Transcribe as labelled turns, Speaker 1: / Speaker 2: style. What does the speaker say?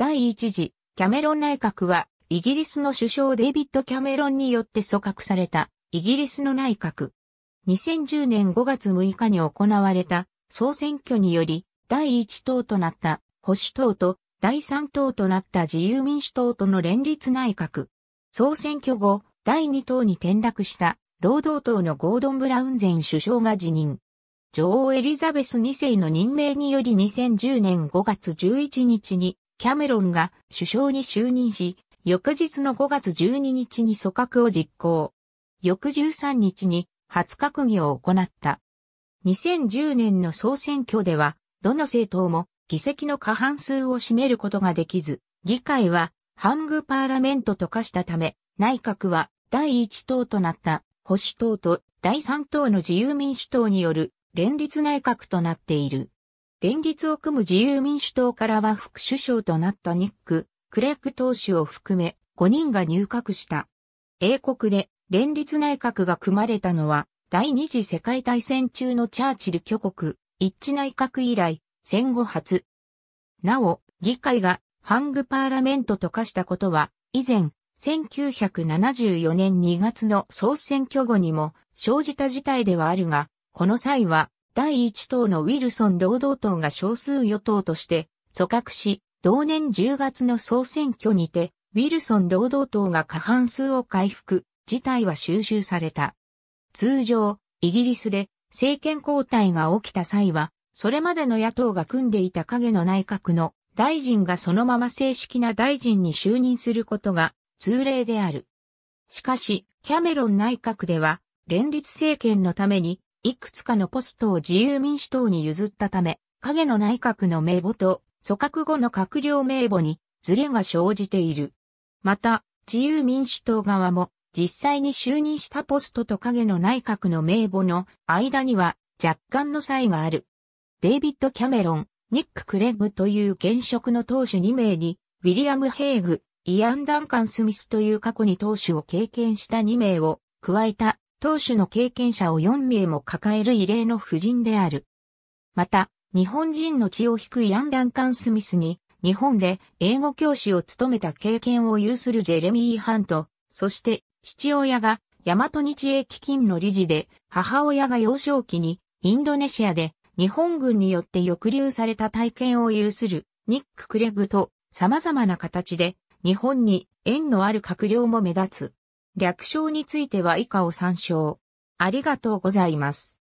Speaker 1: 第一次、キャメロン内閣は、イギリスの首相デイビッド・キャメロンによって組閣された、イギリスの内閣。2010年5月6日に行われた総選挙により、第1党となった保守党と第3党となった自由民主党との連立内閣。総選挙後、第2党に転落した労働党のゴードン・ブラウン前首相が辞任。女王エリザベス2世の任命により2010年5月11日にキャメロンが首相に就任し、翌日の5月12日に組閣を実行。翌13日に初閣議を行った。2010年の総選挙では、どの政党も議席の過半数を占めることができず、議会はハングパーラメントと化したため、内閣は第1党となった保守党と第3党の自由民主党による連立内閣となっている。連立を組む自由民主党からは副首相となったニック、クレック党首を含め5人が入閣した。英国で連立内閣が組まれたのは第二次世界大戦中のチャーチル挙国一致内閣以来戦後初。なお、議会がハングパーラメントと化したことは以前1974年2月の総選挙後にも生じた事態ではあるが、この際は第1党のウィルソン労働党が少数与党として組閣し、同年10月の総選挙にて、ウィルソン労働党が過半数を回復、事態は収集された。通常、イギリスで政権交代が起きた際は、それまでの野党が組んでいた影の内閣の大臣がそのまま正式な大臣に就任することが通例である。しかし、キャメロン内閣では、連立政権のためにいくつかのポストを自由民主党に譲ったため、影の内閣の名簿と組閣後の閣僚名簿にズレが生じている。また、自由民主党側も実際に就任したポストと影の内閣の名簿の間には若干の差異がある。デイビッド・キャメロン、ニック・クレッグという現職の党首2名に、ウィリアム・ヘイグ、イアン・ダンカン・スミスという過去に党首を経験した2名を加えた投手の経験者を4名も抱える異例の夫人である。また、日本人の血を引くヤンダンカン・スミスに、日本で英語教師を務めた経験を有するジェレミー・ハント、そして父親が大和日英基金の理事で、母親が幼少期にインドネシアで日本軍によって抑留された体験を有するニック・クレグと様々な形で日本に縁のある閣僚も目立つ。略称については以下を参照。ありがとうございます。